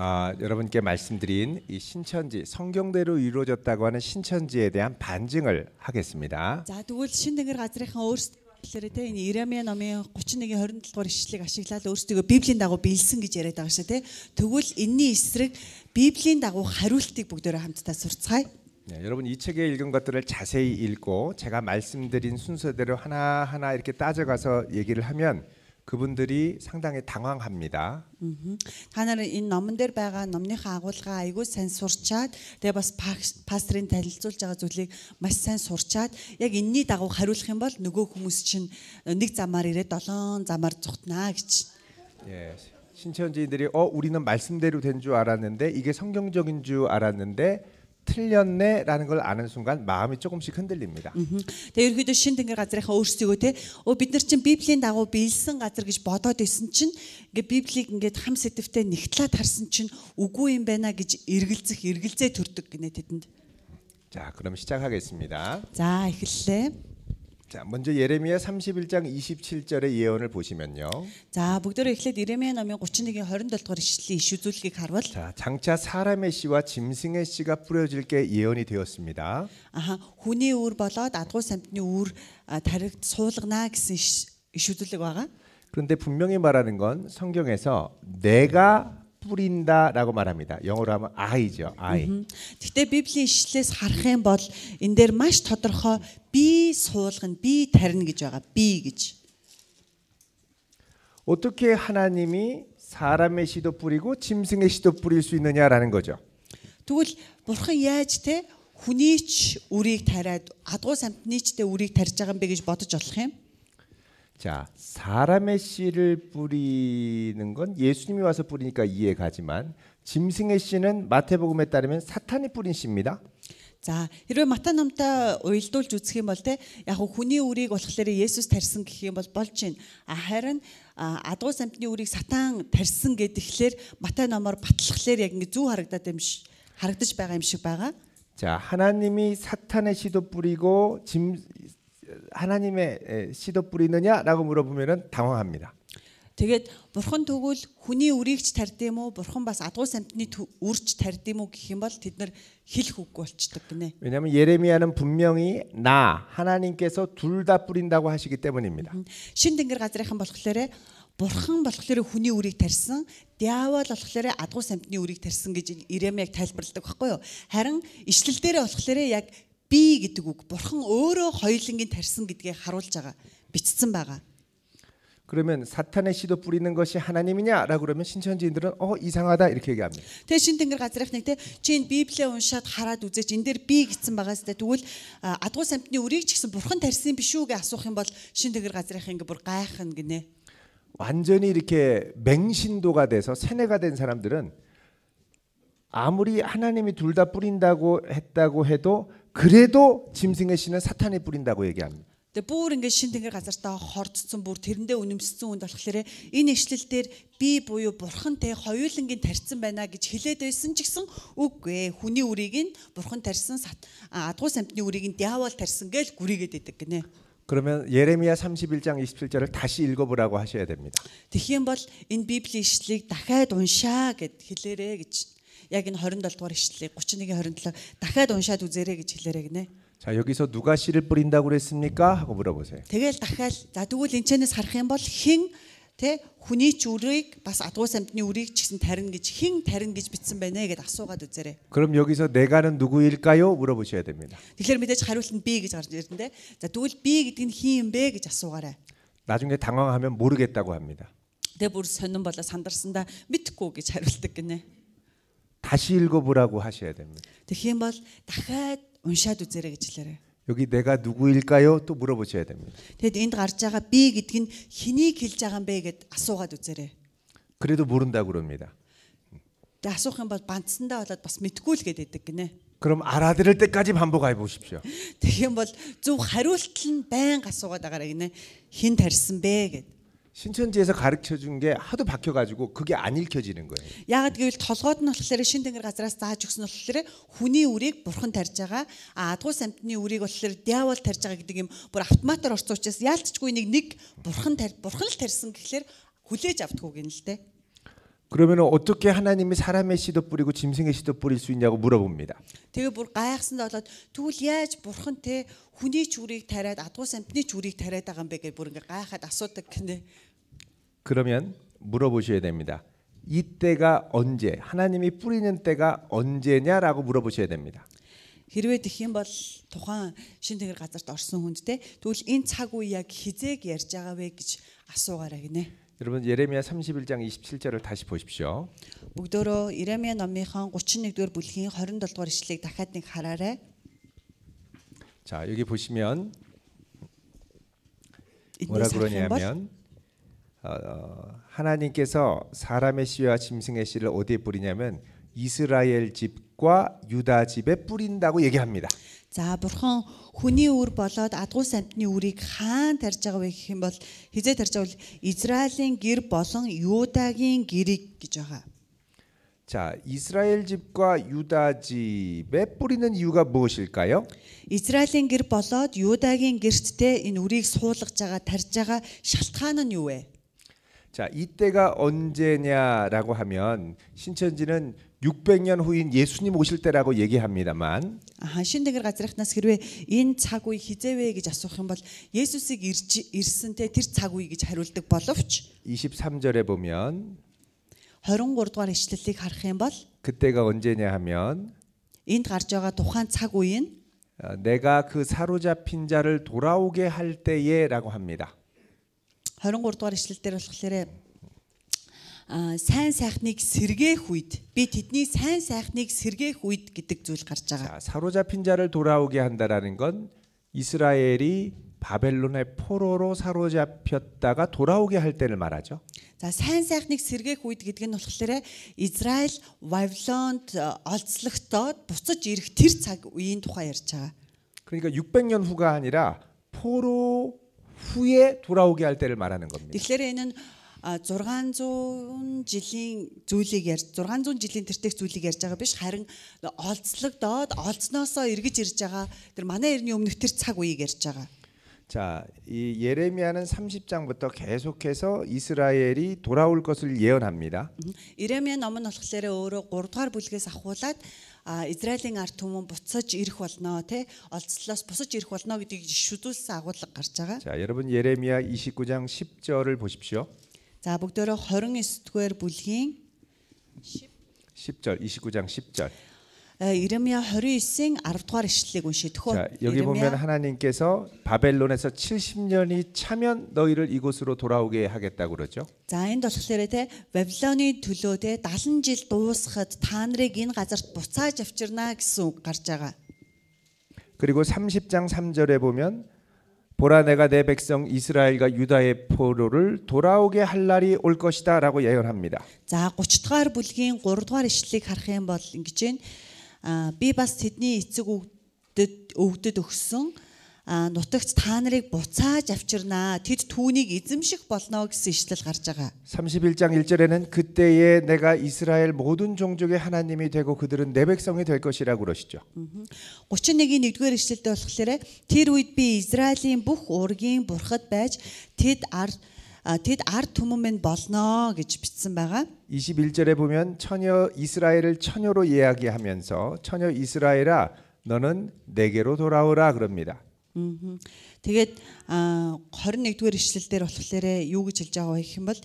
아, 여러분께 말씀드린 이 신천지 성경대로 이루어졌다고 하는 신천지에 대한 반증을 하겠습니다. За тэгвэл шин тэнгэр газрынхан өөрсдөө тэгэхээр те энэ Иремья номын 31-ийн 27 дугаар ишлэлийг ашиглаад өөрсдөө Библийн дагуу биелсэн гэж яриад байгаа шүү те. Тэгвэл энэний эсрэг Библийн дагуу хариултыг бүгдөө хамтдаа сурцгаая. 네, 여러분 이 책에 읽은 것들을 자세히 읽고 제가 말씀드린 순서대로 하나하나 이렇게 따져가서 얘기를 하면 그분들이 상당히 당황합니다. Та нар энэ номон дээр байгаа номныхаа агуулгаа айгүй сайн сурчаад тэгээ бас пастрын танилцуулж байгаа зүйлийг маш сайн сурчаад яг энэний дагуу хариулах юм бол нөгөө хүмүүс чинь нэг замаар ирээд долоон замаар зүхтнаа гэж. 예. 신체현지인들이 어 우리는 말씀대로 된 줄 알았는데 이게 성경적인 줄 알았는데 틀렸네라는 걸 아는 순간 마음이 조금씩 흔들립니다. Тэгээ ерөөдөө шин тэнгэр газрынхаа өөрсдөө те өө бид нар чинь библийн дагуу биелсэн газар гэж бодоод исэн чинь ингээ библийг ингээд хам сэдвтэ нэгтлээд харсан чинь үгүй юм байна гэж эргэлзэх эргэлзээ төрдөг гинэ тэдэнд. 자, 그럼 시작하겠습니다. 자, эхэллээ. 자, 먼저 예레미야 31장 27절의 예언을 보시면요. За бүгдөө эхлээд Иремья номын 31-ийн 27-р ишлэлийн иш үзүүлгийг харвал 자, 장차 사람의 씨와 짐승의 씨가 뿌려질 게 예언이 되었습니다. аа хүний үр болоод адгуу самтны үр а, таригд суулгана гэсэн иш иш үзүүлэг байгаа. 그런데 분명히 말하는 건 성경에서 내가 뿌린다라고 말합니다. 영어로 하면 I죠. I. 근데 Библийн ишлээс харах юм бол энэ дээр маш тодорхой би суулгана, би тарина гэж байгаа. Би гэж. 어떻게 하나님이 사람의 씨도 뿌리고 짐승의 씨도 뿌릴 수 있느냐라는 거죠. тэгвэл бурхан яаж те хүний ч үрийг тариад адгуу самтны ч те үрийг тарьж байгаа юм бэ гэж бодож болох юм? 자, 사람의 씨를 뿌리는 건 예수님이 와서 뿌리니까 이해 가지만 짐승의 씨는 마태복음에 따르면 사탄이 뿌린 씨입니다. За хэрвээ Матан номтой уялдуулж үзэх юм бол те яг хүний үрийг болохоор Есүс тарьсан гэх юм бол болж байна. А харин адгуу самтны үрийг сатан тарьсан гэдэгхлээр Матай номоор батлахлаар яг ингэ зүү харагдаад юм шиг харагдаж байгаа юм шиг байгаа. 자, 하나님이 사탄의 씨도 뿌리고 짐 하나님의 씨도 뿌리느냐라고 물어보면은 당황합니다. Тэгээд бурхан тэгвэл хүний үрийг ч тарьд юм уу? Бурхан бас адгуул самтны үрч тарьд юм уу гэх юм бол тэд нар хэлэх үггүй болчдөг гинэ. 왜냐하면 예레미야는 분명히 나 하나님께서 둘 다 뿌린다고 하시기 때문입니다. Шин тэнгэр газрынхан болохоор бурхан болохоор хүний үрийг тарьсан, диавол болохоор адгуул самтны үрийг тарьсан гэж Иремяг тайлбарладаг байхгүй юу? Харин ишлэл дээр болохоор яг би гэдэг үг бурхан өөрөө хоёулангийн тарьсан гэдгийг харуулж байгаа бичсэн байгаа. 그러면 사탄의 씨도 뿌리는 것이 하나님이냐라고 그러면 신천지인들은 어 이상하다 이렇게 얘기합니다. Тэгээ шин тэнгэр газрах нэг те чин библийг уншаад хараад үзээч энэ дээр би гэсэн байгаас тэ тэгвэл адгуу самтны үрийг ч гэсэн бурхан тарьсан биш үү гэж асуух юм бол шин тэнгэр газрах ингээ бүр гайхна гинэ. 완전히 이렇게 맹신도가 돼서 세뇌가 된 사람들은 아무리 하나님이 둘 다 뿌린다고 했다고 해도 그래도 짐승의 씨는 사탄이 뿌린다고 얘기합니다. Тэгээ бүр ингээд шин тэнгэр газар та хорцсон бүр тэрэндээ үнэмссэн үнд болохоор энэ ишлэл дээр би буюу бурхантай хоёулангийн тарьсан байна гэж хэлээд байсан ч гэсэн үгүй ээ хүний үрийг нь бурхан тарьсан адгуу самтны үрийг нь диавол тарьсан гэж гүрийгээд идэг гинэ. 그러면 예레미야 31장 27절을 다시 읽어보라고 하셔야 됩니다. тэгхийн бол энэ библийн ишлэлийг дахиад уншаа гэд хэлээрэ гэж яг энэ 27 дугаар ишлэлийг 31-27 дахиад уншаад үзээрэй гэж хэлээрэй гинэ. 자, 여기서 누가 씨를 뿌린다고 그랬습니까? 하고 물어보세요. тэгэл дахиад за тэгвэл энэчнээс харах юм бол хэн тэ хүний ч үрийг бас адгуус амьтны үрийг ч гэсэн тарина гэж хэн тарина гэж бичсэн байна гэд асуугаад үзээрэй. 그럼 여기서 내가는 누구일까요? 물어보셔야 됩니다. тэгэхээр мэдээж хариулт нь би гэж гарч ирдэнтэй. За тэгвэл би гэдэг нь хин юм бэ гэж асуугаарай. 나중에 당황하면 모르겠다고 합니다. тэгээ бүр сонирн болоо сандарсандаа мэдхгүй гэж хариулдаг гинэ. 다시 읽어보라고 하셔야 됩니다. тэгэх юм бол дахиад уншаад үзээрэй гэж хэлээрэй. 여기 내가 누구일까요? 또 물어보셔야 됩니다. Тэгэд энд гарч байгаа би гэдэг нь хэнийг хэлж байгаа юм бэ гэд асуугаад үзээрэй. 그래도 모른다 그럽니다. Тэг асуух юм бол банцсандаа болоод бас мэдгүй л гэдэг гинэ. 그럼 알아들을 때까지 반복해 보십시오. тэгэх юм бол зөв хариулт нь байнга асуугаад байгаарэ гинэ. Хин тарьсан бэ гэдэг. 신천지에서 가르쳐 준게 하도 박혀 가지고 그게 안 읽혀지는 거예요. Яагаад гэвэл толгойд нь болохоор шин тэнгэр газраас зааж өгсөн болохоор хүний үрийг бурхан тарьж байгаа. А адгуус амтны үрийг болохоор диавол тарьж байгаа гэдэг юм бүр автоматар орсон учраас яалтчгүй нэг нэг бурхан тарь бурхан л тарьсан гэхлээр хүлээж автгүй гин л дээ. 그러면 어떻게 하나님이 사람의 씨도 뿌리고 짐승의 씨도 뿌릴 수 있냐고 물어봅니다. 되게 бүр гайхсанд болоод тэгвэл яаж бурхан те хүний чүрийг тариад адгуус амтны чүрийг тариад байгаа юм бэ гэж бүр ингээ гайхаад асуудаг гинэ. 그러면 물어보셔야 됩니다. 이 때가 언제? 하나님이 뿌리는 때가 언제냐라고 물어보셔야 됩니다. хэрвээ тэх юм бол тухайн шин тэнгэр газарт орсон хүнд те тэгвэл энэ цаг үе яг хизээг ярьж байгаа вэ гэж асуугаарай гинэ. 여러분 예레미야 31장 27절을 다시 보십시오. бүгдөө 예레미야 номынхон 31-р бүлгийн 27-р ишлэгийг дахиад нэг хараарай. 자, 여기 보시면 뭐라 그러냐면 하나님께서 사람의 씨와 짐승의 씨를 어디에 뿌리냐면 이스라엘 집과 유다 집에 뿌린다고 얘기합니다. За бурхан хүний үр болоод адгуус амтны үрийг хаан тарж байгаа вэ гэх юм бол хизээ тарж байгаа бол Израилийн гэр болон Юдагийн гэрийг гэж байгаа. 자, 이스라엘 집과 유다 집에 뿌리는 이유가 무엇일까요? Израилийн гэр болоод Юдагийн гэрттэй энэ үрийг суулгаж байгаа тарж байгаа шалтгаан нь юу вэ? 자, 이때가 언제냐라고 하면 신천지는 600년 후인 예수님 오실 때라고 얘기합니다만 Аа шин тэнгэр газрах нас хэрвээ энэ цаг үе хизээвэ гэж асуух юм бол Есүсийг ирж ирсэнтэй тэр цаг үе гэж хариулдаг боловч 23절에 보면 23 дугаар ишлэлийг харах юм бол 그때가 언제냐 하면 энд гарч байгаа тухайн цаг үе нь 내가 그 사로잡힌 자를 돌아오게 할 때에라고 합니다. 23 дугаар ишлэл дээр болохоор а сайн сайхныг сэргээх үед би тэдний сайн сайхныг сэргээх үед гэдэг зүйл гарч байгаа. 사로잡힌 자를 돌아오게 한다라는 건 이스라엘이 바벨론의 포로로 사로잡혔다가 돌아오게 할 때를 말하죠. За сайн сайхныг сэргээх үед гэдэг нь болохоор Израиль Вавилонд олзлогдоод буцаж ирэх тэр цаг үеийн тухай ярьж байгаа. 그러니까 600년 후가 아니라 포로 후에 돌아오게 할 때를 말하는 겁니다. Тэгэхээр энэ нь 600 жилийн зүйлийг ярьж 600 жилийн тэртех зүйлийг ярьж байгаа биш харин олцлогдоод олцноосоо эргэж ирж байгаа тэр манай эртний өмнөх тэр цаг үеийг ярьж байгаа. 자, 이 예레미야는 30장부터 계속해서 이스라엘이 돌아올 것을 예언합니다. 예레미야 넘은 болохоор өөрөө 3 дугаар бүлгээс ахуулаад Израилийн ард түмэн буцаж ирэх болно те олцлоос бусаж ирэх болно гэдгийг жишүүлсэн агуулга гарч байгаа. 자, 여러분 예레미야 29장 10절을 보십시오. За бүгдөө 29 дугаар бүлгийн 10 10절 29장 10절. 이르미야 22생 9월 이슬릭 운시 특호 자, 여기 보면 하나님께서 바벨론에서 70년이 차면 너희를 이곳으로 돌아오게 하겠다고 그러죠. Заинд болохоор Вавилоны төлөөдөө 70 жил дуусахад та нарыг энэ газарт буцааж авчирна гэсэн үг гарч байгаа. 그리고 30장 3절에 보면 보라 내가 내 백성 이스라엘과 유다의 포로를 돌아오게 할 날이 올 것이다라고 예언합니다. 자, 30 дугаар бүлгийн 3 дугаар ишлэлийг харах юм бол ингэж байна. би бас тэдний эцэг өвдөд өвдөд өгсөн нутагч та нарыг буцааж авчирнаа. Тэд түүнийг эзэмших болно гэсэн ишлэл гарч байгаа. 31장 1절에는 그때에 내가 이스라엘 모든 종족의 하나님이 되고 그들은 내 백성이 될 것이라고 그러시죠. 31-ийн 1-р ишлэлдээ болохоор тэр үед би Израилийн бүх ургийн бурхад байж тэд ард тэд ард түмэн болно гэж бичсэн байгаа. 21절에 보면 처녀 이스라엘을 처녀로 이야기하면서 처녀 이스라엘아 너는 내게로 돌아오라 그럽니다. т э г э 21 д у г а дээр болохоор юу гэж хэлж байгаа вэ гэх юм бол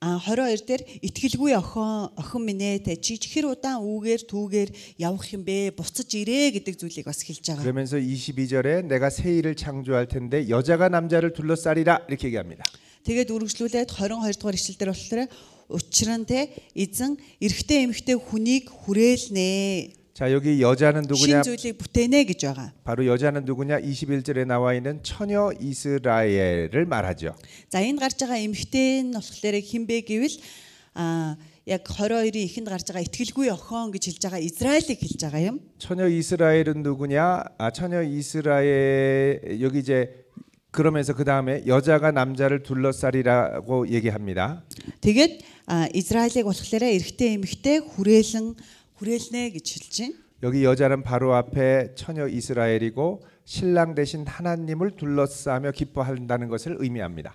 22 дээр итгэлгүй охин охин минь ээ те жижигхэр удаан үүгээр түүгээр явах юм бэ буцаж ирээ гэдэг зүйлийг бас хэлж байгаа. 그러면서 22절에 내가 새 일을 창조할 텐데 여자가 남자를 둘러싸리라 이렇게 얘기합니다. тэгээд үргэлжлүүлээд 22 дугаар ишлэл дээр болохоор учир нь те эзэн эрэгтэй эмэгтэй хүнийг хүрээлнэ 자 여기 여자는 누구냐? 바로 여자는 누구냐? 21절에 나와 있는 처녀 이스라엘을 말하죠. За энэ гарч байгаа эмхтэй нь болохоор хинбэ гэвэл аа яг 22-ийн эхэнд гарч байгаа итгэлгүй охион гэж хэлж байгаа Израилийг хэлж байгаа юм. 처녀 이스라엘은 누구냐? 아 처녀 이스라엘 여기 이제 그러면서 그 다음에 여자가 남자를 둘러싸리라고 얘기합니다. тэгээд Израилийг болохоор эрэгтэй эмэгтэй хүрээлэн 구레신에 기칠진 여기 여자는 바로 앞에 처녀 이스라엘이고 신랑 대신 하나님을 둘러싸며 기뻐한다는 것을 의미합니다.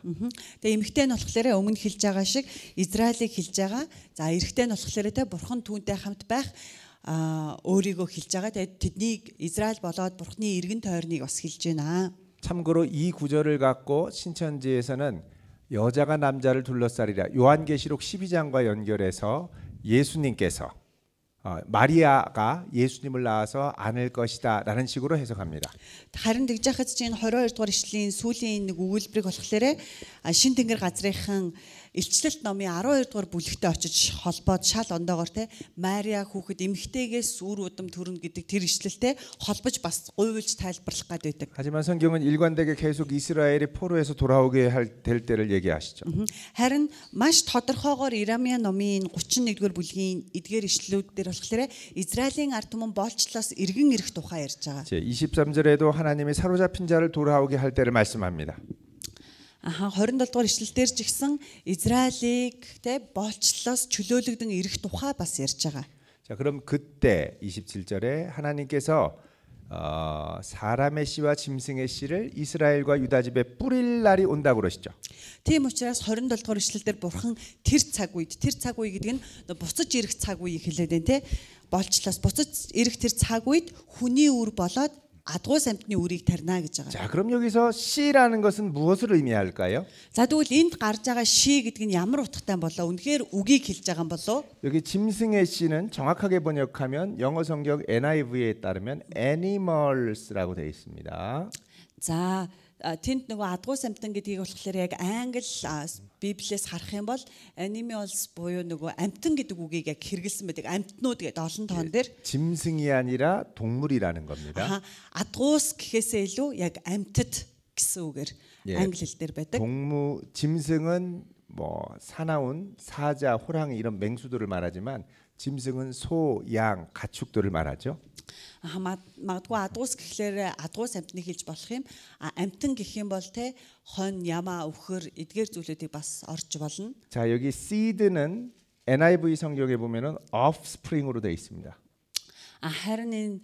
Тэгээ эмэгтэй нь болохоор өмнө хэлж байгаа шиг Израилийг хэлж байгаа. За эрэгтэй нь болохоор те бурхан түүнтэй хамт байх а өөрийгөө хэлж байгаа. Тэгээд тэднийг Израиль болоод бурхны иргэн тойрныг бас хэлж байна. 참고로 이 구절을 갖고 신천지에서는 여자가 남자를 둘러싸리라 요한계시록 12장과 연결해서 예수님께서 어, 마리아가 예수님을 낳아서 안을 것이다라는 식으로 해석합니다. Харин тэгж хахад чинь 22 дугаар эшлэлийн сүүлийн нэг өгүүлбэрийг болохоор шин тэнгэр газрынхан Илчлэлт номын 12 дугаар бүлэгтээ очиж холбоод шал ондоогоор те Мария хүүхэд эмхтэйгээс үр удам төрнө гэдэг тэр илчлэлтэй холбож бас гуйвилж тайлбарлах гээд байдаг. 하지만 성경은 일관되게 계속 이스라엘이 포로에서 돌아오게 될 때를 얘기하시죠. Харин маш тодорхойгоор Ирамья номын 31-р бүлгийн эдгээр ишлэлүүд дээр болохоор Израилийн ард түмэн болчлоос эргэн ирэх тухай ярьж байгаа. 23절에도 하나님이 사로잡힌 자를 돌아오게 할 때를 말씀합니다. Аха 27 дугаар ишлэлээр ч ихсэн Израилийг те болчлоос чөлөөлөгдөн ирэх тухай бас ярьж байгаа. 자, 그럼 그때 27절에 하나님께서 어, 사람의 씨와 짐승의 씨를 이스라엘과 유다 집에 뿌릴 날이 온다고 그러시죠. Тийм учраас 27-р ишлэлдэр бурхан тэр цаг үед тэр цаг үе гэдэг нь буцаж ирэх цаг үе хэлээд байна те. Болчлоос буцаж ирэх тэр цаг үед хүний үр болоод адгуул амьтны үрийг тарина гэж байгаа. За, 그럼 여기서 C라는 것은 무엇을 의미할까요? За, тэгвэл энд гарч байгаа C гэдэг нь ямар утгатай болоо? Үнэхээр үгийг хэлж байгаа юм болоо? 여기 짐승의 C는 정확하게 번역하면 영어 성경 NIV에 따르면 animals라고 되어 있습니다. 자, тэнд нөгөө адгуу самтан гэдгийг болохоор яг англ библиэс харах юм бол animals буюу нөгөө амьтан гэдэг үгийг яг хэрэгэлсэн байдаг. Амьтнууд гэдэг олон тоон дээр 짐승이 아니라 동물이라는 겁니다. адгуус гэхээсээ илүү яг амьтад гэсэн үгээр англи хэл дээр байдаг. 동무 짐승은 뭐 사나운 사자, 호랑이 이런 맹수들을 말하지만 짐승은 소, 양, 가축들을 말하죠. магадгүй адуус гэхлээр адуус амтныг хэлж болох юм. А амтан гэх юм бол те хон, ямаа, өвхөр эдгээр зүйлүүдийг бас орж болно. 자, 여기 seed는 NIV 성경에 보면은 offspring으로 되어 있습니다. А харин энэ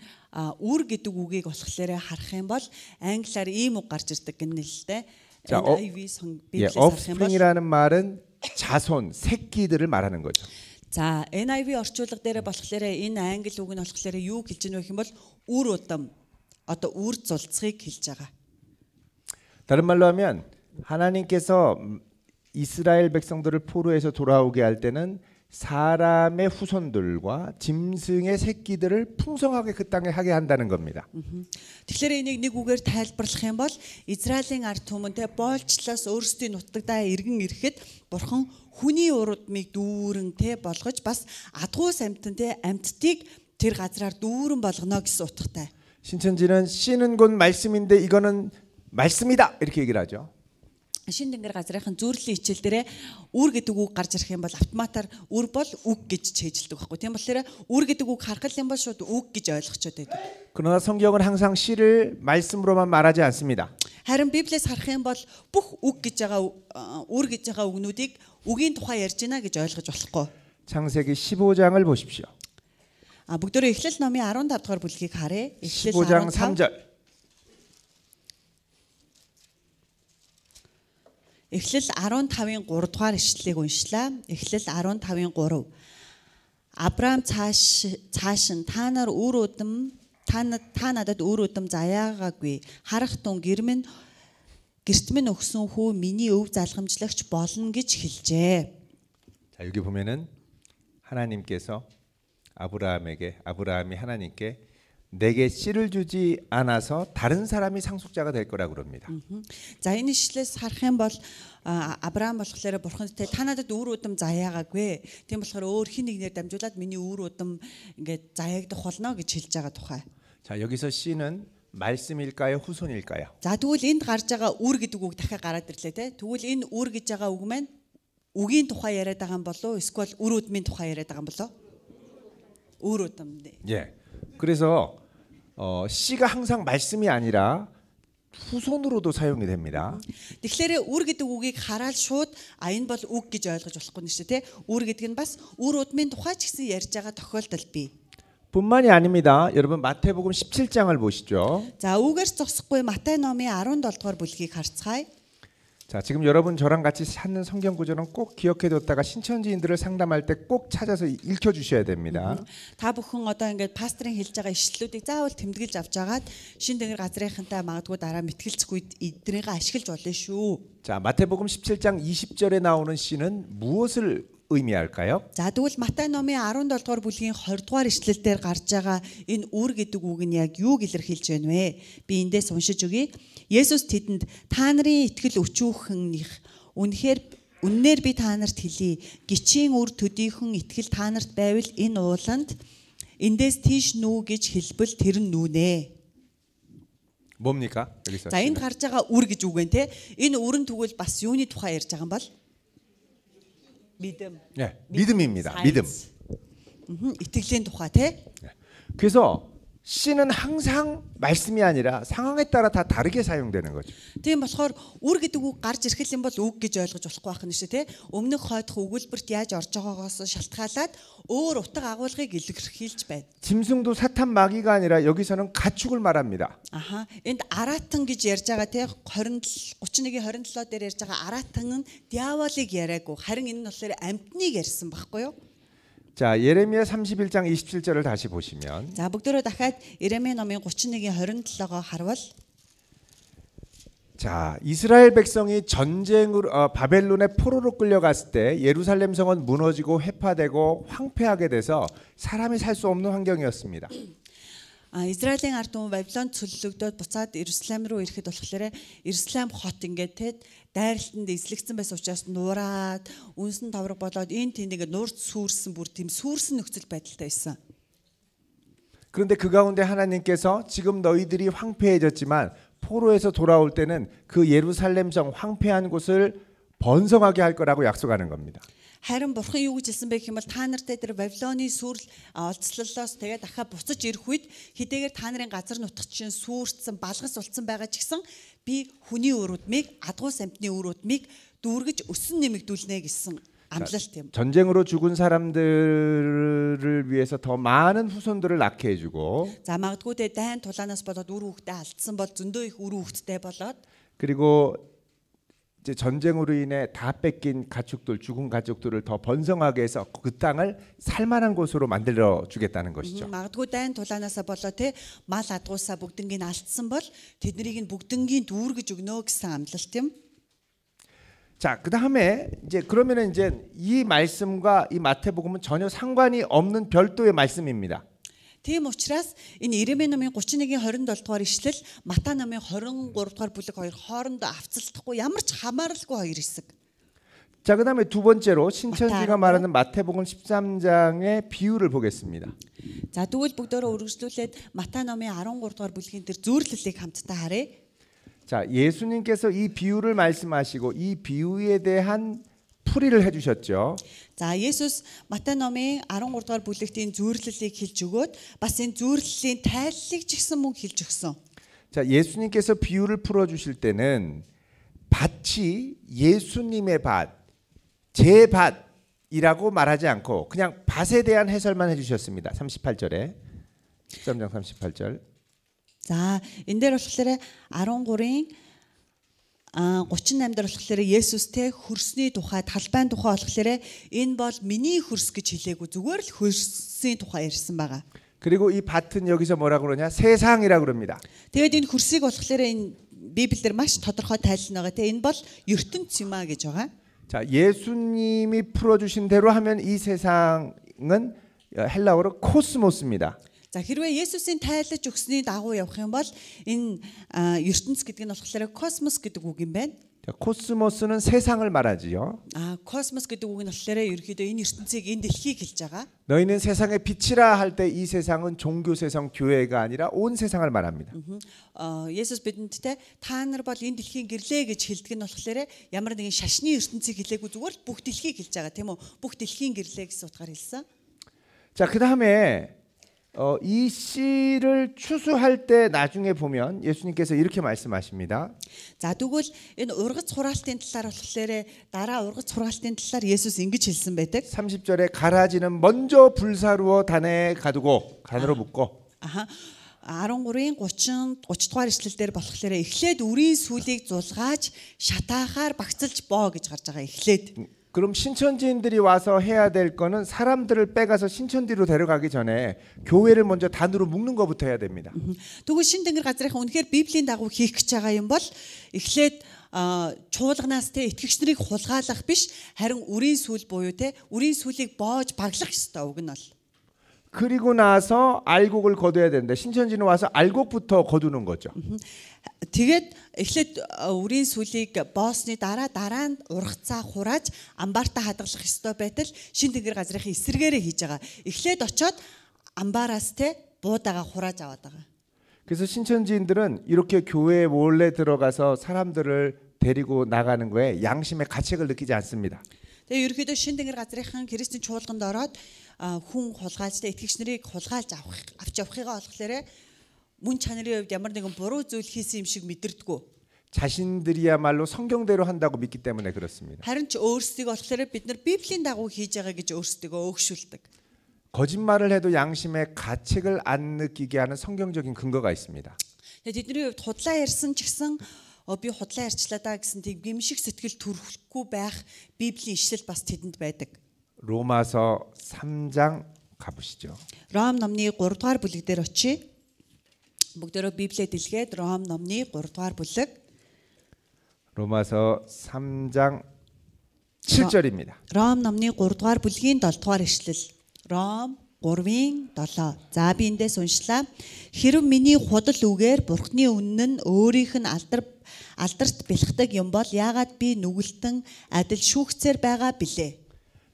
үр гэдэг үгийг болохоор харах юм бол англиар ийм үг гарч ирдэг гэнэ л те. NIV 성 Библиэс харах юм бол offspring이라는 말은 자손, 새끼들을 말하는 거죠. За NIV орчуулга дээр болохоор энэ англи үг нь болохоор юу хэлж гэнэ вэ гэвэл үр удам одоо үр зулцгийг хэлж байгаа. 다른 말로 하면 하나님께서 이스라엘 백성들을 포로에서 돌아오게 할 때는 사람의 후손들과 짐승의 새끼들을 풍성하게 그 땅에 하게 한다는 겁니다. Тэгэхээр энийг нэг үгээр тайлбарлах юм бол Израилийн ард түмэнтэй боолчлаас өөрсдийн нутгадаа иргэн ирэхэд бурхан хүний урдмыг дүүрэн тэ болгож бас адгуус амтэн тэ амттыг тэр газраар дүүрэн болгоно гэсэн утгатай. 신천지는 씨는 곧 말씀인데 이거는 말씀이다 이렇게 얘기를 하죠. шин тэнгэр газрынхын зүрлийн хичээл дээрээ үр гэдэг үг гарч ирэх юм бол автоматар үр бол үг гэж чэйжилдэг байхгүй тийм болохоор үр гэдэг үг харах юм бол шууд үг гэж ойлгочоод байдаг. 그러나 성경은 항상 시를 말씀으로만 말하지 않습니다. Харин Библиэс харах юм бол бүх үг гэж байгаа э, үр гэж байгаа үгнүүдийг үгийн тухай ярьж байна гэж ойлгож болохгүй. 창세기 15장을 보십시오. 아 бүгдөө эхлэл номын 15 дахь бүлгийг харъя. эхлэл 15장 3절 Эхлэл 15-ын 3 дугаар ишлэлийг уншлаа. Эхлэл 15-ын 3. Авраам цааш цааш нь та нар үр өдөм та надад үр өдөм заяагаагүй. Харах тун гэрмэн гэрт минь өгсөн хүү миний өв залхамжлагч болно гэж хэлжээ. 자, 여기 보면은 하나님께서 아브라함에게 아브라함이 하나님께 내게 씨를 주지 않아서 다른 사람이 상속자가 될 거라고 그럽니다. За энэ ишлээс харах юм бол Авраам болохоор бурхантай та надад үр удам заяагаагүй. Тийм болохоор өөр хин нэгээр дамжуулаад миний үр удам ингээд заяагдах болно гэж хэлж байгаа тухай. 자, 여기서 씨는 말씀일까요, 후손일까요? За тэгвэл энд гарч байгаа үр гэдэг үг дахиад гараад ирлээ те. Тэгвэл энэ үр гэж байгаа үг маань үгийн тухай яриад байгаа юм болов эсвэл үр удмын тухай яриад байгаа юм болов? үр удам. 예. 그래서 어, 씨가 항상 말씀이 아니라 후손으로도 사용이 됩니다. Тэгэхээр үр гэдэг үгийг хараад шууд аян бол үг гэж ойлгож болохгүй нь шүү дээ. үр гэдэг нь бас үр удмын тухай ч гэсэн ярьж байгаа тохиолдол бий. 뿐만이 아닙니다. 여러분 마태복음 17장을 보시죠. 자, 우거스 적스고의 마태 놈이 17월 불기 가르치가이. 자, 지금 여러분 저랑 같이 찾는 성경 구절은 꼭 기억해뒀다가 신천지인들을 상담할 때 꼭 찾아서 읽혀 주셔야 됩니다. Та бүхэн одоо ингээд пасторын хэлж байгаа ишлүүдийг заавал тэмдэглэж авч жагаад шин тэнгэр газрынхантай магадгүй дараа мэтгэлцэхгүй эднэрийг ашиглаж болно шүү. 자, 마태복음 17장 20절에 나오는 씨는 무엇을 의미할까요? За тэгвэл Матай номын 17 дугаар бүлгийн 20 дугаар ишлэл дээр гарч байгаа энэ үр гэдэг үг нь яг юуг илэрхийлж байна вэ? Би эндээс уншиж өгье. Есүс тэдэнд та нарын итгэл өчүүхэнх үнэхээр үннээр би та нарт хэлий. Гичийн үр төдийхөн итгэл та нарт байвал энэ ууланд эндээс тийш нүү гэж хэлбэл тэр нь нүүнэ. Бомника. За энд гарч байгаа үр гэж үг вэ те? Энэ үрэн тэгвэл бас юуны тухай ярьж байгаа юм бол 믿음. 예, 믿음입니다. 믿음. 이틀된 독화 돼? 예. 그래서 씨는 항상 말씀이 아니라 상황에 따라 다 다르게 사용되는 거죠. Тийм болохоор үр гэдэг үг гарч ирэх юм бол үг гэж ойлгож болохгүй байх нь шүү дээ. Өмнөх хойдох өгүүлбэрт яаж орж байгаагаас шалтгаалаад өөр утга агуулгыг илэрхийлж байна. 짐승도 사탄 마귀가 아니라 여기서는 가축을 말합니다. 아하. Энд аратан гэж ярьж байгаа те 27 31-27 дээр ярьж байгаа аратан нь диаволыг яриаггүй харин энэ нь болохоор амьтныг ярьсан баггүй юу? 자, 예레미야 31장 27절을 다시 보시면 За бүгдөө д а 자, 이스라엘 백성이 전쟁으로 어, 바벨론의 포로로 끌려갔을 때 예루살렘 성은 무너지고 회파되고 황폐하게 돼서 사람이 살 수 없는 환경이었습니다. Израилийн ард түмэн Вавилон цөллөгдөөд буцаад Иерусалим руу ирэхэд болохоор Иерусалим хот ингээд те дайралтанд эзлэгдсэн байсан учраас нуураад үнсэн тавраг болоод эн тэнд ингээд нуурд сүрсэн бүр тийм сүрсэн нөхцөл байдалтай байсан. 그런데 그 가운데 하나님께서 지금 너희들이 황폐해졌지만 포로에서 돌아올 때는 그 예루살렘 성 황폐한 곳을 번성하게 할 거라고 약속하는 겁니다. Харин бурхан юу гэж хэлсэн бэ гэх юм бол та нартай тэр Вавилоны сүрэл олдслолоос тэгээд дахиад буцаж ирэх үед хэдийгээр та нарын газар нутг чинь сүрцэн балгас улцсан байгаа ч гэсэн би хүний өрөдмийг адгуус амтны өрөдмийг дүүргэж өсөн нэмэгдүүлнэ гэсэн 암살팀. 자, 전쟁으로 죽은 사람들을 위해서 더 많은 후손들을 낳게 해주고. 자, магадгүй дайн тулаанаас болоод үр хүүхдээ алдсан бол зөндөө их үр хүүхдтэй болоод. 그리고 이제 전쟁으로 인해 다 뺏긴 가축들 죽은 가축들을 더 번성하게 해서 그 땅을 살만한 곳으로 만들어 주겠다는 것이죠. магадгүй дайн тулаанаас болоо те мал адгуусаа бүгднийг нь алдсан бол тэднийг нь бүгднийг дүүргэж өгнө гэсэн амлалт юм. 자, 그다음에 이제 그러면은 이제 이 말씀과 이 마태복음은 전혀 상관이 없는 별도의 말씀입니다. Тийм учраас энэ Ирэмэ номын 31-ийн 27 дугаар ишлэл Мата номын 23 дугаар бүлэг хоёр хоорондоо авцалдахгүй ямар ч хамааралгүй хоёр хэсэг. 자, 그다음에 두 번째로 신천지가 말하는 마태복음 13장의 비유를 보겠습니다. 자, тэгвэл бүгдөө үргэлжлүүлээд Мата номын 13 дугаар бүлгийн дээр зөөрлөлийг хамтдаа харъя. 자, 예수님께서 이 비유를 말씀하시고 이 비유에 대한 풀이를 해 주셨죠. За Есүс Матай номын 13 дугаар бүлэгтийн зүйрлэлийг хэлж өгөөд бас энэ зүйрлэлийн тайллыг ч гэсэн мөн хэлж өгсөн. 자, 예수님께서 비유를 풀어 주실 때는 밭이 예수님의 밭, 제 밭이라고 말하지 않고 그냥 밭에 대한 해설만 해 주셨습니다. 38절에. 13장 38절. 자, энэ дээр болохоор 13-ийн а 38 дээр болохоор Есүстэй хөрсний тухай талбайн тухай болохоор энэ бол миний хөрс гэж хэлээгүй зүгээр л хөрсний тухай ярьсан байгаа. 그리고 이 밭은 여기서 뭐라고 그러냐? 세상이라고 그럽니다. тэгээд энэ хөрсийг болохоор энэ Библиэр маш тодорхой тайлан байгаа. Тэгээ энэ бол ертөнц юм а гэж байгаа. 자, 예수님이 풀어 주신 대로 하면 이 세상은 헬라어로 코스모스입니다. За хэрвээ Есүсийн тайлж өгсөний дагуу явах юм бол энэ ертөнц гэдэг нь болохоор космос гэдэг үг юм байна. 자, 코스모스는 세상을 말하지요. 아, 코스모스 гэдэг үг нь болохоор ерөөхдөө энэ ертөнцийг энэ дэлхийг хэлж байгаа. 너희는 세상의 빛이라 할 때 이 세상은 종교 세상 교회가 아니라 온 세상을 말합니다. 어, 예수 бидэнд те та нар бол энэ дэлхийн гэрлээ гэж хэлдэг нь болохоор ямар нэгэн шашны ертөнцийг хэлээгүй зүгээр л бүх дэлхийг хэлж байгаа тийм үү? бүх дэлхийн гэрлээ гэсэн утгаар хэлсэн. 자, 그다음에 어, 이 씨를 추수할 때 나중에 보면 예수님께서 이렇게 말씀하십니다. За тэгвэл энэ ургац хураалтын талаар болохоор дараа ургац хураалтын талаар Есүс ингэж хэлсэн байдаг. 30절에 가라지는 먼저 불사루어 단에 가두고 단으로 묶고. 아하. 13-ийн 30 30 дугаар ишлэл дээр болохоор эхлээд үрийн сүлийг зулгааж шатаахаар багцалж боо гэж гарч байгаа эхлээд. 그럼 신천지인들이 와서 해야 될 거는 사람들을 빼가서 신천지로 데려가기 전에 교회를 먼저 단으로 묶는 것부터 해야 됩니다. Тэгвэл шин тэнгэр газрынхаа үнэхээр библийн дагуу хийх гэж байгаа юм бол эхлээд чуулганаас те итгэгч нарыг хулгайлах биш харин үрийн сүл буюу те үрийн сүлийг боож баглах ёстой үг нь бол. 그리고 나서 알곡을 거둬야 된다. 신천지는 와서 알곡부터 거두는 거죠. Тэгээд эхлээд үрийн сүлийг боосны дараа дараа нь ургацаа хурааж амбаартаа хадгалах ёстой байтал шин тэнгэр газрынхын эсрэгээрээ хийж байгаа. Эхлээд очоод амбаараас те буудагаа хурааж аваад байгаа. 그래서 신천지인들은 이렇게 교회에 몰래 들어가서 사람들을 데리고 나가는 거에 양심의 가책을 느끼지 않습니다. Тэгээ ерөөхдөө шин тэнгэр газрынхан христийн чуулганд ороод хүн хулгайлжтай итгэгчнэрийг хулгайлж авах авч явахыгаа болохоор мөн чанарын хувьд ямар нэгэн буруу зүйл хийсэн юм шиг мэдэрдэггүй. 자신들이야말로 성경대로 한다고 믿기 때문에 그렇습니다. харин ч өөрсдийг болохоор бид нар библийн дагуу хийж байгаа гэж өөрсдөө өөгшүүлдэг. 거짓말을 해도 양심의 가책을 안 느끼게 하는 성경적인 근거가 있습니다. 근데 бидний хувьд худлаа ярьсан ч гэсэн би худлаа ярьчлаа да гэсэн тийм гимших сэтгэл төрөхгүй байх библийн ишлэл бас тэдэнд байдаг. 로마서 3장 가보시죠. Ром номны 3 дугаар бүлэг дээр очие. бүгдөө Библиэд илгээд Ром номны 3 дугаар бүлэг 로마서 3장 7절입니다. Ром номны 3 дугаар бүлгийн 7 дугаар ишлэл. Ром 3-ийн 7. За би эндээс уншлаа. Хэрв миний худал үгээр Бурхны үнэн нь өөрийнх нь алдар алдарт бэлхдэг юм бол яагаад би нүгэлтэн адил шүүхцээр байгаа билээ?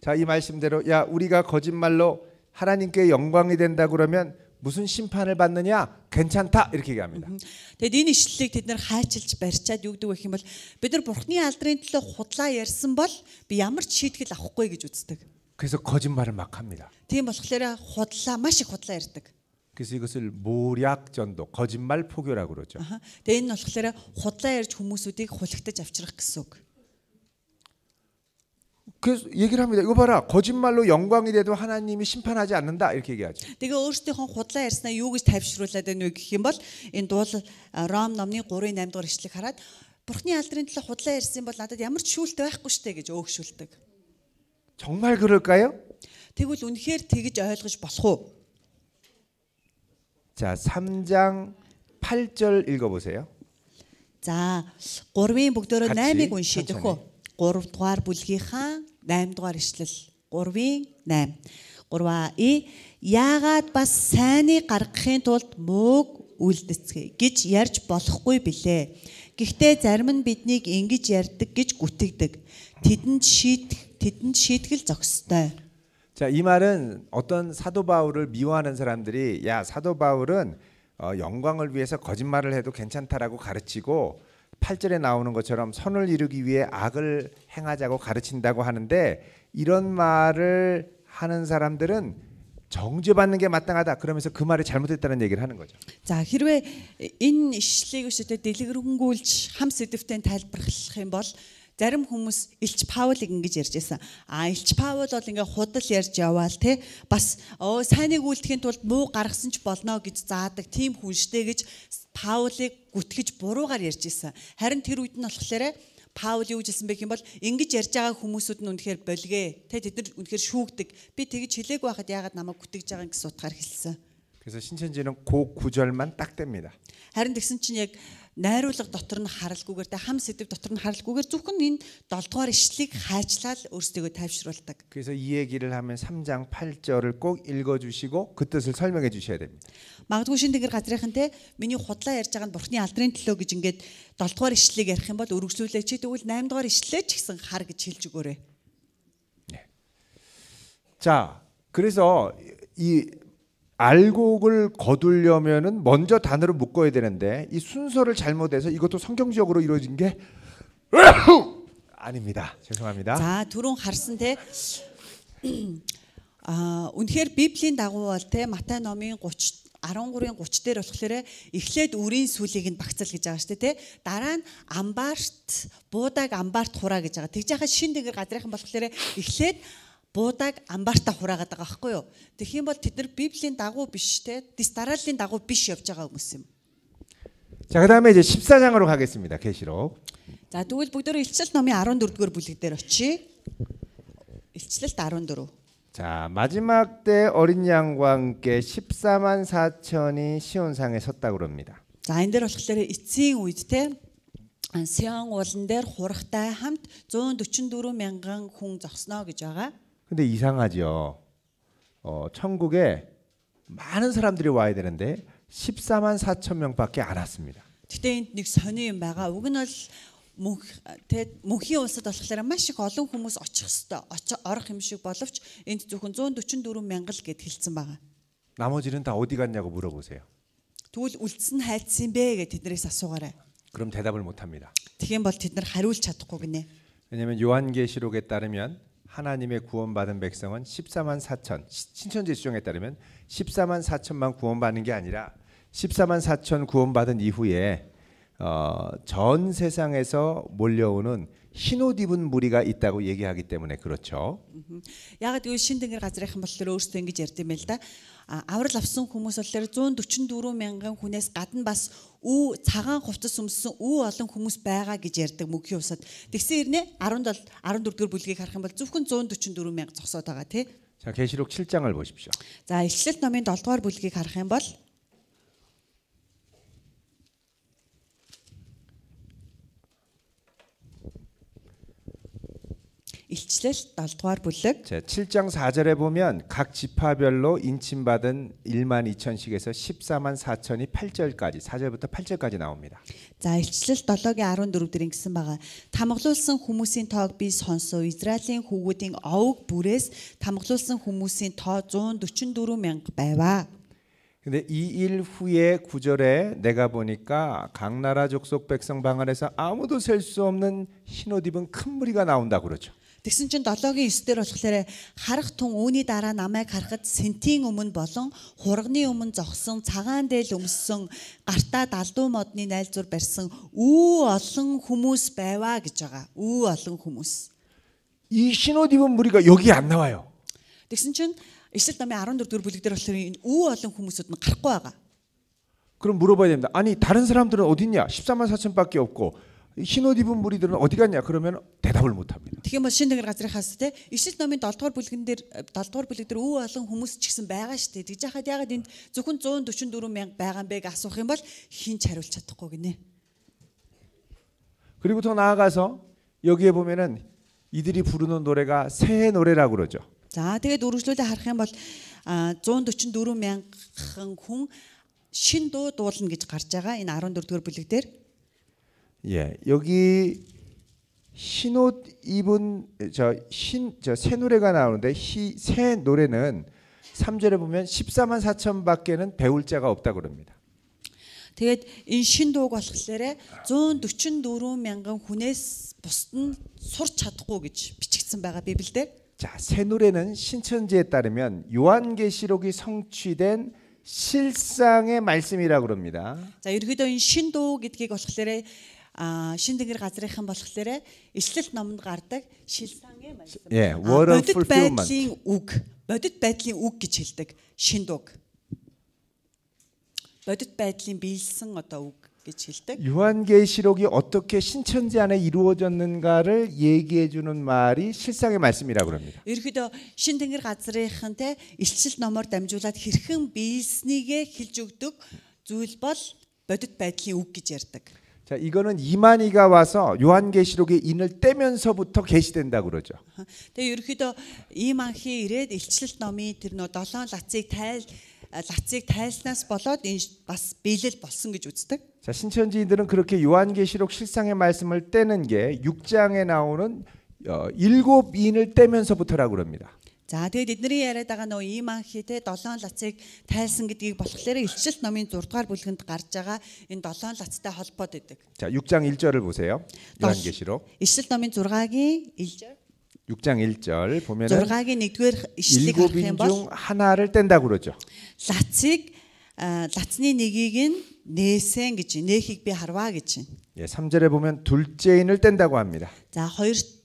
자, 이 말씀대로 야, 우리가 거짓말로 하나님께 영광이 된다 그러면 무슨 심판을 받느냐? 괜찮다 이렇게 얘기합니다. Тэгээд энэ ишлэлийг тэд нэр хайчилж барьчаад юу гэдэг вэ гэх юм бол бид нар бурхны алдрын төлөө худлаа ярьсан бол би ямар ч шийтгэл авахгүй гэж үздэг. 그래서 거짓말을 막 합니다. тийм болохоор худлаа маш их худлаа ярьдаг. 그래서 이것을 모략 전도, 거짓말 포교라고 그러죠. Тэгээд энэ болохоор худлаа ярьж хүмүүсүүдийг хулигтаж авчрах гэсэн үг. 그래서 얘기를 합니다. 이거 봐라. 거짓말로 영광이 돼도 하나님이 심판하지 않는다. 이렇게 얘기하죠. 내가 өөртөөхөн худлаа ярьснаа юу гэж тайвшруулад байна вэ гэх юм бол энэ дуул Ром номны 3-8 дугаар эшлэлийг хараад Бурхны альдрын төлөө худлаа ярьсан бол надад ямар ч шүүлт байхгүй штэ гэж өөгшүүлдэг. 정말 그럴까요? тэгвэл үнэхээр тэгж ойлгож болох уу? 자, 3장 8절 읽어 보세요. 자, 3-ийн бүгдөө 8-ыг уншийдэх үү? 3 дугаар бүлгийнхаа 8 дугаар ишлэл 3-ийн 8. 3-и яагаад бас сайныг гаргахын тулд мөөг үлдэцгээе гэж ярьж болохгүй билээ. Гэхдээ зарим нь биднийг ингэж ярьдаг гэж гүтгэдэг. Тэдэнд шийдэх, тэдэнд шийтгэл зохистой. 자, 이 말은 어떤 사도 바울을 미워하는 사람들이 야, 사도 바울은 어, 영광을 위해서 거짓말을 해도 괜찮다라고 가르치고 8절에 나오는 것처럼 선을 이루기 위해 악을 행하자고 가르친다고 하는데 이런 말을 하는 사람들은 정죄받는 게 마땅하다. 그러면서 그 말이 잘못됐다는 얘기를 하는 거죠. 자, хэрвээ энэ ишлэгийг өшөөтэй дэлгэр хөнгүүлж хам сэдвтэн тайлбарлах юм бол зарим хүмүүс Илч Паулыг ингэж ярьж байсан. А Илч Паул бол ингээ худал ярьж яваал те бас оо сайныг үлдэхин тулд муу гаргасан ч болно гэж заадаг тийм хүн штэ гэж Паулыг гүтгэж буруугаар ярьж исэн. Харин тэр үед нь болохоор Паул юу жилсэн бэ гэм бол ингэж ярьж байгаа хүмүүсүүд нь үнэхээр болгээ. Тэ тэд нар үнэхээр шүүгдэг. Би тэгж хэлээгүй байхад яагаад намайг гүтгэж байгаа гэс утгаар хэлсэн. 그래서 신천지는 그 구절만 딱 됩니다. харин тэгсэн чинь яг найруулга дотор нь харалгүйгээр тэ хам сэдв дотор нь харалгүйгээр зөвхөн энэ 7 дугаар ишлэгийг хайчлаад өөрсдөө тайвшруулдаг. 그래서 이 얘기를 하면 3장 8절을 꼭 읽어 주시고 그뜻을 설명해 주셔야 됩니다. Магадгүй шин тэнгэр газрынхан те миний худлаа ярьж байгаа нь бурхны алдрын төлөө гэж ингээд 7 дугаар ишлэгийг ярих юм бол өргөжлүүлээч тэгвэл 8 дугаар ишлэлээч гэсэн хар гэж хэлж өгөөрэй. 자, 그래서 이 알곡을 거두려면은 먼저 단어를 묶어야 되는데 이 순서를 잘못해서 이것도 성경적으로 이루어진 게 아닙니다. 죄송합니다. За түрүүн харсан те а үнэхээр библийн дагуу бол те Матай номын 30 13-ын 30 дээр болохоор эхлээд үрийн сүлийг нь багцал гэж байгаа шүү дээ тий. Дараа нь амбаарт буудаг амбаарт хураа гэж байгаа. Тэгж яхаа шин дээгэр газрынхан болохоор эхлээд буудааг амбаартаа хураагаад байгаа байхгүй юу. Тэгэх юм бол тэд нар библийн дагуу биш те дис дарааллын дагуу биш явж байгаа хүмүүс юм. 자, 그다음에 이제 14장으로 가겠습니다. 계시록. За тэгвэл бүгдөө Илчлэл номын 14-р бүлэг дээр очие. Илчлэлт 14. 자, 마지막 때 어린 양과 함께 14만 4천이 시온상에 섰다고 그럽니다. За энэ дээр болохоор эцсийн үед те Сион улан дээр хурахтай хамт 144 мянган хүн зогсноо гэж байгаа. 근데 이상하죠. 어, 천국에 많은 사람들이 와야 되는데 14만 4천 명밖에 안 왔습니다. Тэгтээ энд нэг сони юм байгаа. Уг нь бол мөнх тэг мөнхийн улсад болохоор маш их олон хүмүүс очих хэвээр орох юм шиг боловч энд зөвхөн 144 мянга л гэд хэлсэн байгаа. 나머지는 다 어디 갔냐고 물어보세요. тэгвэл үлдсэн хайцсан бэ гэж тэднээс асуугаарай. 그럼 대답을 못 합니다. тэгюм бол тэд нар хариулж чадахгүй гинэ. 왜냐면 요한계시록에 따르면 하나님의 구원받은 백성은 14만 4천 신천지 수장에 따르면 14만 4천만 구원받는 게 아니라 14만 4천 구원받은 이후에 어, 전 세상에서 몰려오는 흰옷 입은 무리가 있다고 얘기하기 때문에 그렇죠. Ягаад гэвэл шин тэнгэр газрынх юм болохоор өөртөө ингэж ярьд юм байл да. Аврал авсан хүмүүс болохоор 144 мянган хүнээс гадна бас үу цагаан хувцас өмссөн үу олон хүмүүс байгаа гэж ярьдаг мөгийн усад. Тэгсэн хэрнээ 17 14-р бүлгийг харах юм бол зөвхөн 144 мянга зогсоод байгаа тий. 자, 계시록 7장을 보십시오. 자, 1절 номын 7-р бүлгийг харах юм бол 일члэл 7두гаар бүлэг. 자, 7장 4절에 보면 각 지파별로 인침받은 1만 2천씩에서 14만 4천이 8절까지 4절부터 8절까지 나옵니다. За, илчлэл 7-гийн 14 дээр ингэсэн байгаа. Тамглуулсан хүмүүсийн тоог би сонсов. Израилийн хүүгүүдийн овг бүрээс тамглуулсан хүмүүсийн тоо 144 мянга байваа. 근데 이 일 후에 구절에 내가 보니까 각 나라 족속 백성 방 안에서 아무도 셀 수 없는 흰옷 입은 큰 무리가 나온다 그러죠. Тэгсэн чинь 7-гийн 9 дээр болохоор харах тун үүний дараа намайг харахад сентийн өмнө болон хурганы өмнө зогсон цагаан дээл өмссөн гартаа далдуу модны найлзуур барьсан үү олон хүмүүс байваа гэж байгаа. Үү олон хүмүүс. 이 신옷 입은 무리가 여기 안 나와요. тэгсэн чинь Эсэл намын 14 дэх бүлэг дээр болохоор энэ үү олон хүмүүсүүд нь гарахгүй байгаа. 그럼 물어봐야 됩니다. 아니 다른 사람들은 어딨냐? 134,000밖에 없고 흰옷 입은 무리들은 어디 갔냐 그러면 대답을 못 합니다. Тийм бол шин тэнгэр газрыг хасс те 9-р номын 7-р бүлэгэн дээр 7-р бүлэг дээр өв олон хүмүүс ч гэсэн байгаа штэ. Тэгж хахад ягаад энд зөвхөн 144 мянга байгаа юм бэ гэж асуух юм бол хинч хариулж чадахгүй гинэ. 그리고 더 나아가서 여기에 보면은 이들이 부르는 노래가 새 노래라고 그러죠. За тэгээд үргэлжлүүлээ харах юм бол 144 мянган хүн шин дуу дуулна гэж гарч байгаа энэ 14 дугаар бүлэг дээр 예, 여기 흰옷 입은 저흰저 새 노래가 나오는데 희, 새 노래는 3절에 보면 14만 4천 밖에는 배울 자가 없다 그럽니다. Тэгээд энэ шин дууг болохоор 144 мянган хүнээс бусд нь сурч чадахгүй гэж бичигдсэн байгаа Библиэлд. За, 새 노래는 신천지에 따르면 요한계시록이 성취된 실상의 말씀이라고 그럽니다. 자, ерөөдөө энэ шин дуу гэдгийг болохоор шин тэнгэр газрынхан болохоор эслэлт номонд гардаг шилсангийн мальсан. Бодит байдлын үг. Бодит байдлын үг гэж хэлдэг шин дуг. Бодит байдлын биелсэн одоо үг гэж хэлдэг. 요한계시록이 어떻게 신천지 안에 이루어졌는가를 얘기해 주는 말이 실상의 말씀이라고 합니다. ерөөдөө 신тгэр газрынхан те илчил номоор дамжуулаад хэрхэн биелснийгээ хэлж өгдөг зүйл бол бодит байдлын үг гэж ярьдаг. 자, 이거는 이만희가 와서 요한계시록의 인을 떼면서부터 게시된다 그러죠. Тэгээ ерөөхдөө Иманхи ирээд илчлэл номын тэр нөө долоон лацыг тайл лацыг тайлснаас болоод энэ бас биелэл болсон гэж үздэг. 자, 신천지인들은 그렇게 요한계시록 실상의 말씀을 떼는 게 6장에 나오는 어, 일곱 인을 떼면서부터라고 그럽니다. За тэгээд эдний яриад байгаа нөгөө ийм анхитэй 7 лацыг тайлсан гэдгийг болохоор Илчилт номын 6 дугаар бүлэгэнд гарч байгаа энэ 7 лацтай холбоод идэг. 자 6장 1절을 보세요. 요한계시록. Илчилт номын 6-гийн 1절 6장 1절 보면은 6인 1гээр ишлэгийг харах юм бол 하나를 뗀다고 그러죠. 라츠익 라츠니 네기긴 네생 гэж нэхийг би харваа гэж байна. 예, 3절에 보면 둘째인을 뗀다고 합니다. 자, 2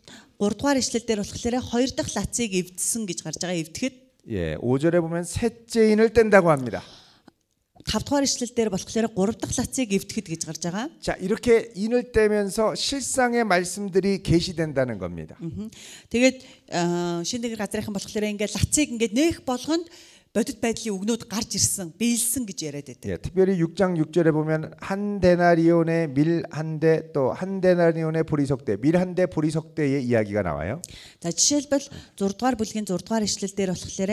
3 дугаар ишлэл дээр болохоор 2 дахь лацыг эвдсэн гэж гарч байгаа эвдэхэд 예, 5절에 보면 셋째 인을 뗀다고 합니다. 5 дугаар ишлэл дээр болохоор 3 дахь лацыг эвдэхэд гэж гарч байгаа. 자, 이렇게 인을 떼면서 실상의 말씀들이 계시된다는 겁니다. тэгээд шинэ газрынхан болохоор ингээд лацыг ингээд нээх болгонд бодит байдлын өгнүүд гарч ирсэн, биелсэн гэж яриад байдаг. 예, 특별히 6장 6절에 보면 한 데나리온의 밀 한 대 또한 데나리온의 보리석대, 밀 한 대 보리석대의 이야기가 나와요. За жишээлбэл 6 дугаар бүлгийн 6 дугаар ишлэл дээр болохоор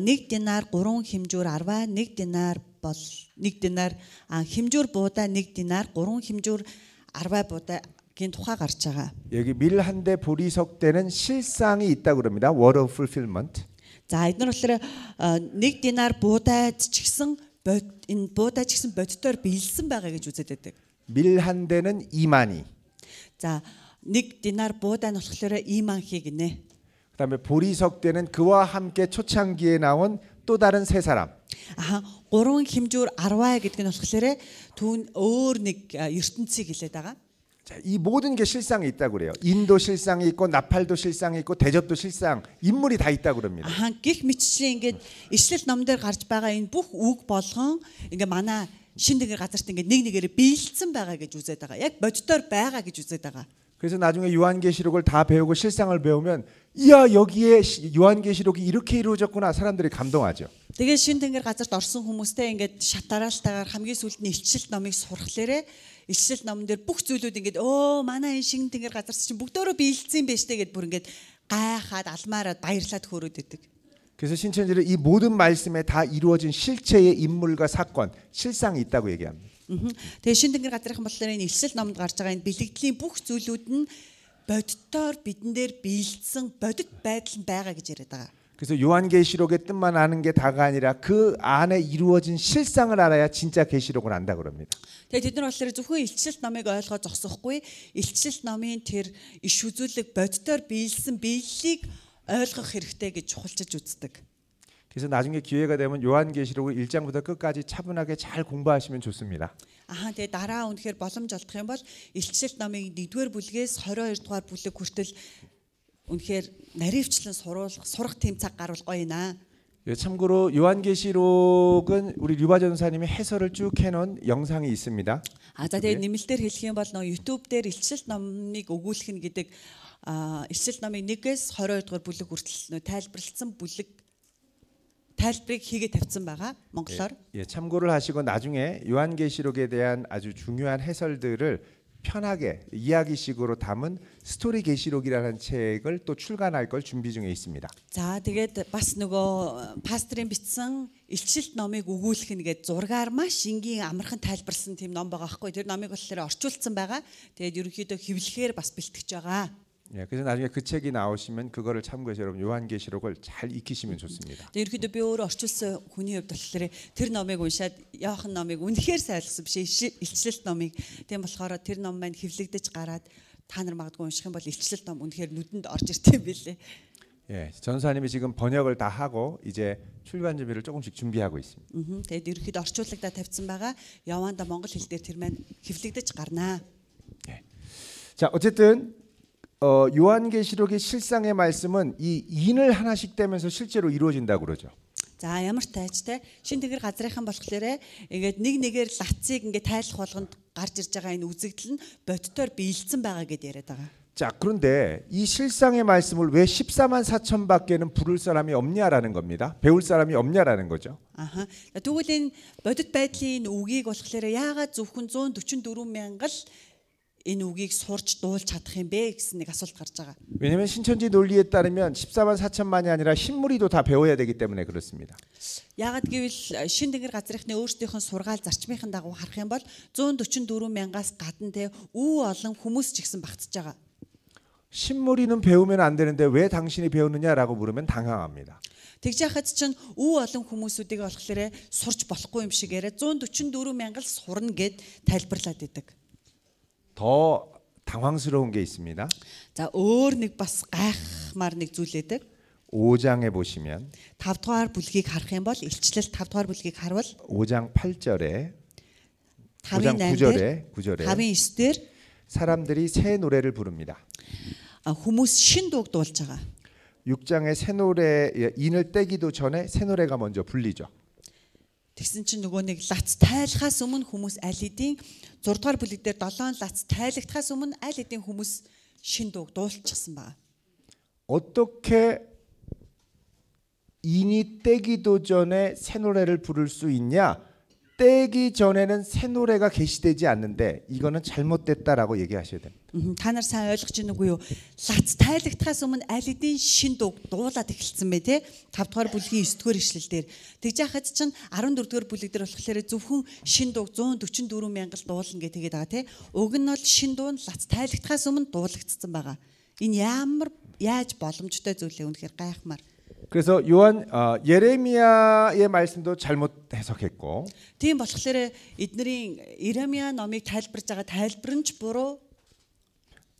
1 динар 3 хэмжүүр 10, 1 динар бол 1 динар хэмжүүр буудаа 1 динар 3 хэмжүүр 10 буудаа 긴 토가 가르쳐가. 여기 밀 한 대 보리석대는 실상이 있다고 그럽니다. Word of fulfillment. За эдгээр болохоор 1 динар буудайд ч гэсэн энэ буудайд ч гэсэн боддоор биелсэн байгаа гэж үздэг байдаг. 밀한 대는 2만이. 자, 1 디나르 보단 болохоор 2만 획이네. 그다음에 보리석 대는 그와 함께 초창기에 나온 또 다른 세 사람. 아, гурван хэмжүүр 10 гэдэг нь болохоор түүн өөр нэг ертөнцийг хэлээд байгаа. 자, 이 모든 게 실상에 있다고 그래요. 인도 실상이 있고 나팔도 실상이 있고 대접도 실상 인물이 다 있다고 그럽니다. Аа гих мэтчлийн ингээд ишлэл номдэр гарч байгаа энэ бүх үг болгон ингээ манай шин дэгэ газарт ингээ нэг нэгээр биелсэн байгаа гэж үзээд байгаа. Яг боддоор байгаа гэж үзээд байгаа. 그래서 나중에 요한계시록을 다 배우고 실상을 배우면 이야 여기에 요한계시록이 이렇게 이루어졌구나 사람들이 감동하죠. 되게 신등글 газарт орсон хүмүүстэй ингээд шатараалтаагаар хамгийн сүүлд нь илчилт номыг сурхлаарэ ишлэл номн дээр бүх зүйлүүд ингээд өө манай энэ шинэ тэнгэр газарс чинь бүгдөө биелцсэн байж тэ гэд бүр ингээд гайхаад алмаараад баярлаад хөөрөөд өгдөг. 그래서 신천지는 이 모든 말씀에 다 이루어진 실체의 인물과 사건, 실상이 있다고 얘기합니다. Тэгээ шинэ тэнгэр газрын бодлоор энэ илсэл номд гарч байгаа энэ бэлгэдлийн бүх зүйлүүд нь боддоор бидэн дээр биелдсэн бодит байдал нь байгаа гэж яриад байгаа. 그래서 요한계시록의 뜻만 아는 게 다가 아니라 그 안에 이루어진 실상을 알아야 진짜 계시록을 안다 그럽니다. Тэгээ тэд нар болохоор зөвхөн илчил намыг ойлгож зогсохгүй илчил намын тэр иш үзүүлэг боддоор биелсэн биеллийг ойлгох хэрэгтэй гэж чухалчиж үздэг. 그래서 나중에 기회가 되면 요한계시록을 1장부터 끝까지 차분하게 잘 공부하시면 좋습니다. Аа тэгээ дараа үнэхээр боломж олдох юм бол илчил намыг 1-р бүлгээс 22-р бүлэг хүртэл үнэхээр наривчлан сурулах сурах тийм цаг гарвал гоё юм аа. 예, 참고로 요한계시록은 우리 류바 전사님이 해설을 쭉 해놓은 영상이 있습니다. 아, 자, 네. 님일대로 хэлэх юм бол нөгөө YouTube дээр илчилт номыг өгүүлэх нь гэдэг а илчилт номын 1-ээс 22 дугаар бүлэг хүртэл нөө тайлбарлсан бүлэг тайлбарыг хий게 тавьсан байгаа монголоор. 예, 참고를 하시고 나중에 요한계시록에 대한 아주 중요한 해설들을 편하게 이야기식으로 담은 스토리 게시록이라는 책을 또 출간할 걸 준비 중에 있습니다. За тэгээд бас нөгөө пастрын бичсэн илчилт номыг өгүүлэх нэгэ зургаар маш энгийн амархан тайлбарсан тийм ном байгаа байхгүй. Тэр номыг болохоор орчуулсан байгаа. Тэгээд ерөнхийдөө хэвлэхээр бас бэлтгэж байгаа. 예, 그래서 나중에 그 책이 나오시면 그거를 참고해서 여러분 요한계시록을 잘 익히시면 좋습니다. Тэ ерөөдөө би өөр орчуулсан хүний хувьд болохоор тэр номыг уншаад Иохан номыг үнэхээр сайлгсан биш илчлэлт номыг. Тийм болохоор тэр ном маань хэвлэгдэж гараад та нар магадгүй унших юм бол илчлэлт ном үнэхээр нүдэнд орж ирт юм билээ. 예, 전사님이 지금 번역을 다 하고 이제 출간 준비를 조금씩 준비하고 있습니다. 음, тэгээд ерөөхдөө орчуулагдаа тавьсан байгаа. Яванда монгол хэл дээр тэр маань хэвлэгдэж гарнаа. 예. 자, 어쨌든 어, 요한계시록의 실상의 말씀은 이 인을 하나씩 떼면서 실제로 이루어진다고 그러죠. За ямар тайчтай шин тэгэр газрынхан болохоор ингээд нэг нэгээр лацыг ингээд тайлах болгонд гарч ирж байгаа энэ үзэгдэл нь боддоор биелсэн байгаа гэдээ яриад байгаа. 자, 그런데 이 실상의 말씀을 왜 14만 4천 밖에는 부를 사람이 없냐라는 겁니다. 배울 사람이 없냐라는 거죠. 아하. тэгвэл энэ бодит байдлын үгийг болохоор яагаад зөвхөн 144 мянгал энэ үгийг сурч дуулж чадах юм бэ гэсэн нэг асуулт гарч байгаа. 왜냐면 신천지 논리에 따르면 14만 4천만이 아니라 흰무리도 다 배워야 되기 때문에 그렇습니다. Яагад гэвэл шин тэнгэр газрынхны өөрсдийнх нь сургаал зарчмынхан дагуу харах юм бол 144 мянгаас гадна те үү олон хүмүүс ч ихсэн багтж байгаа. 신무리는 배우면 안 되는데 왜 당신이 배우느냐라고 물으면 당황합니다. Тэгж яхад чинь өв олон хүмүүсүүдийг болохоор сурч болохгүй юм шиг яриа 144 мянга л сурна гэд тайлбарлаад идэг. 더 당황스러운 게 있습니다. За өөр нэг бас гайхмаар нэг зүйл байдаг. 5장에 보시면 5дугаар бүлгийг харах юм бол илчлэл 5дугаар бүлгийг харвал 5장 8절에 5장 9절에 9절에 5인 사람들이 새 노래를 부릅니다. хүмүүс шин дууг дуулж байгаа. 6장에 새 노래 인을 떼기도 전에 새 노래가 먼저 불리죠. тэгсэн чинь нөгөө нэг лац тайлахаас өмнө хүмүүс алидийн 6 дугаар бүлэг дээр 7 лац тайлагдахаас өмнө аль хэдийн хүмүүс шин дууг дуулчихсан ба. 어떻게 이니 떼기도 전에 새 노래를 부를 수 있냐? 떼기 전에는 새 노래가 게시되지 않는데 이거는 잘못됐다라고 얘기하셔야 됩니다. 다 нар сайн ойлгож байна уу юу? Лац тайлагдахаас өмнө аль эдийн шин дуу дуулаад эхэлсэн бай тээ 5 дугаар бүлгийн 9 дугаар ишлэл дээр. Тэгж яхад чинь 14 дугаар бүлэг дээр болохоор зөвхөн шин дуу 144 мянгал дуулна гэх тэгээд байгаа тээ. Уг нь бол шин дуу нь лац тайлагдахаас өмнө дуулагдсан байгаа. Энэ ямар яаж боломжтой зүйл вэ? Үнэхээр гайхмаар. 그래서 요한 어, 예레미야의 말씀도 잘못 해석했고. Тийм болохоор эднэрийн Иремья номыг тайлбарж байгаа тайлбар нь ч буруу.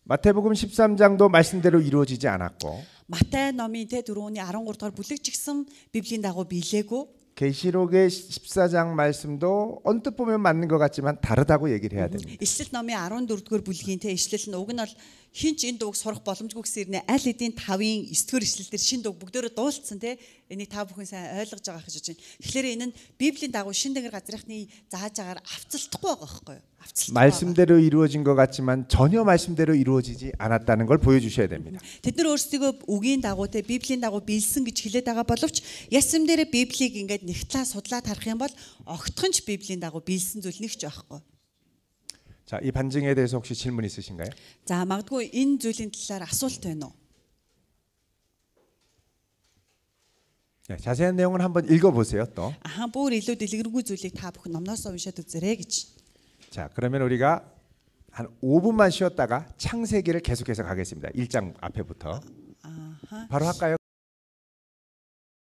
마태복음 13장도 말씀대로 이루어지지 않았고. 마태 ном이 때 4-ны 13 дугаар бүлэг ч гэсэн Библийн дагуу биелээгүй. 계시록의 14장 말씀도 언뜻 보면 맞는 것 같지만 다르다고 얘기를 해야 됩니다. Эшлэл номын 14-р бүлгийн тэ эшлэл нь уг нь бол хинч энэ дууг сурах боломжгүй гэсэн ирнэ. Аль эдийн 5-ын 9-р эшлэл дээр шин дууг бүгдөө дуулцсан тэ. Энийг та бүхэн сайн ойлгож байгаа гэж бодож байна. Тэгэхээр энэ нь Библийн дагуу шин тэнгэр газрынхны заажаагаар авцалдахгүй байгаа байхгүй юу? 말씀대로 이루어진 것 같지만 전혀 말씀대로 이루어지지 않았다는 걸 보여주셔야 됩니다. Тэд нар өөрсдөө үгийн дагуу те библийн дагуу биелсэн гэж хэлээд байгаа боловч ясам дээр библийг ингээд нэгтлээ судлаад харах юм бол огтхон ч библийн дагуу биелсэн зүйл нэг ч байхгүй. 자, 이 반증에 대해서 혹시 질문 있으신가요? 자, магадгүй энэ зүйлийн талаар асуулт байна уу? 네, 자세한 내용은 한번 읽어 보세요, 또. 아하, бүр илүү дэлгэрэнгүй зүйлийг та бүхэн номноос уншаад үзээрэй гэж. 자, 그러면 우리가 한 5분만 쉬었다가 창세기를 계속해서 가겠습니다. 1장 앞에부터. 바로 할까요?